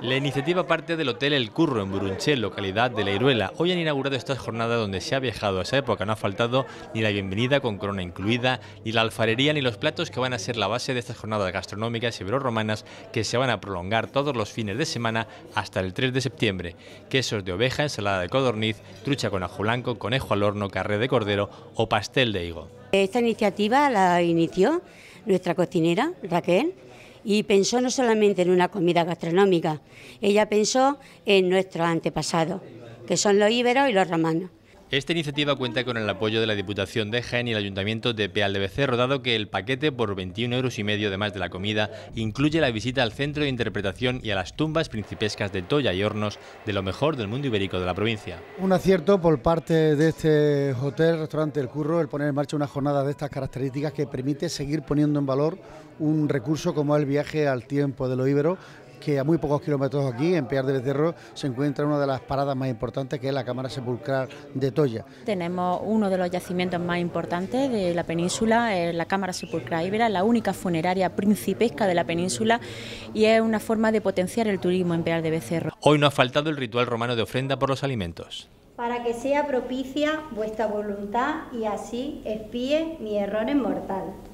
La iniciativa parte del Hotel El Curro en Burunché, localidad de La Iruela. Hoy han inaugurado esta jornada donde se ha viajado a esa época. No ha faltado ni la bienvenida con corona incluida, ni la alfarería, ni los platos que van a ser la base de estas jornadas gastronómicas ibero-romanas que se van a prolongar todos los fines de semana hasta el 3 de septiembre. Quesos de oveja, ensalada de codorniz, trucha con ajo blanco, conejo al horno, carré de cordero o pastel de higo. Esta iniciativa la inició nuestra cocinera Raquel y pensó no solamente en una comida gastronómica, ella pensó en nuestros antepasados, que son los íberos y los romanos. Esta iniciativa cuenta con el apoyo de la Diputación de Gen y el Ayuntamiento de Peal de dado que el paquete por 21 euros y medio, además de la comida, incluye la visita al Centro de Interpretación y a las tumbas principescas de Toya y Hornos, de lo mejor del mundo ibérico de la provincia. Un acierto por parte de este hotel, restaurante El Curro, el poner en marcha una jornada de estas características que permite seguir poniendo en valor un recurso como el viaje al tiempo de lo íbero, que a muy pocos kilómetros aquí, en Piar de Becerro, se encuentra una de las paradas más importantes, que es la Cámara Sepulcral de Toya. Tenemos uno de los yacimientos más importantes de la península, la Cámara Sepulcral Ibera, la única funeraria principesca de la península, y es una forma de potenciar el turismo en Piar de Becerro. Hoy no ha faltado el ritual romano de ofrenda por los alimentos para que sea propicia vuestra voluntad y así espíe mi error inmortal". mortal.